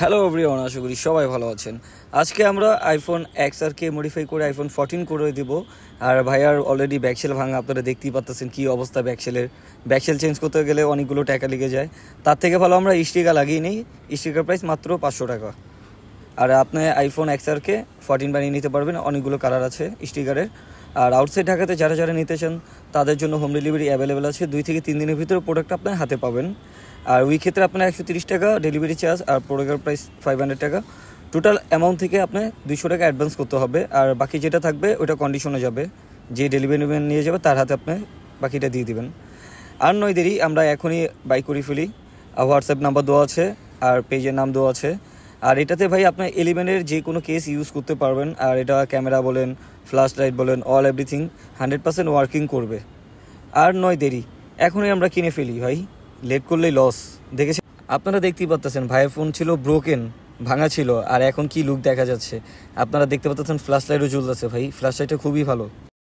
hello everyone আশা করি সবাই ভালো আছেন আজকে আমরা আইফোন এক্স আর কে মডিফাই করে আইফোন ফোরটিন করে দেবো আর ভাইয়ার অলরেডি ব্যাকসেল ভাঙা আপনারা দেখতেই পাচ্তেছেন কী অবস্থা ব্যাকসেলের ব্যাকসেল চেঞ্জ করতে গেলে অনেকগুলো টাকা লেগে যায় তার থেকে ভালো আমরা স্টিকার লাগিয়ে নিই স্টিকার প্রাইস মাত্র পাঁচশো টাকা আর আপনি আইফোন এক্স আর কে ফোরটিন বানিয়ে নিতে পারবেন অনেকগুলো কালার আছে স্টিকারের আর আউটসাইড ঢাকাতে যারা যারা নিতে চান তাদের জন্য হোম ডেলিভারি অ্যাভেলেবেল আছে দুই থেকে তিন দিনের ভিতরে প্রোডাক্ট আপনার হাতে পাবেন আর ওই ক্ষেত্রে আপনার একশো তিরিশ টাকা ডেলিভারি চার্জ আর প্রোডাক্টের প্রাইস ফাইভ হান্ড্রেড টাকা টোটাল অ্যামাউন্ট থেকে আপনার দুশো টাকা অ্যাডভান্স করতে হবে আর বাকি যেটা থাকবে ওটা কন্ডিশনে যাবে যে ডেলিভারি ম্যান নিয়ে যাবে তার হাতে আপনি বাকিটা দিয়ে দেবেন আর নয় দেরি আমরা এখনই বাই করে ফেলি আর হোয়াটসঅ্যাপ নাম্বার দেওয়া আছে আর পেজের নাম দেওয়া আছে আর এটাতে ভাই আপনার এলিভেনের যে কোনো কেস ইউজ করতে পারবেন আর এটা ক্যামেরা বলেন ফ্ল্যাশ লাইট বলেন all everything hundred percent working করবে আর নয় দেরি এখনই আমরা কিনে ফেলি ভাই লেট করলেই লস দেখেছি আপনারা দেখতেই পাচ্তেছেন ভাইয়ের ফোন ছিল ব্রোকেন ভাঙা ছিল আর এখন কি লুক দেখা যাচ্ছে আপনারা দেখতে পাচ্ছেন ফ্ল্যাশ লাইটও জ্বলতেছে ভাই ফ্ল্যাশ লাইটটা খুবই ভালো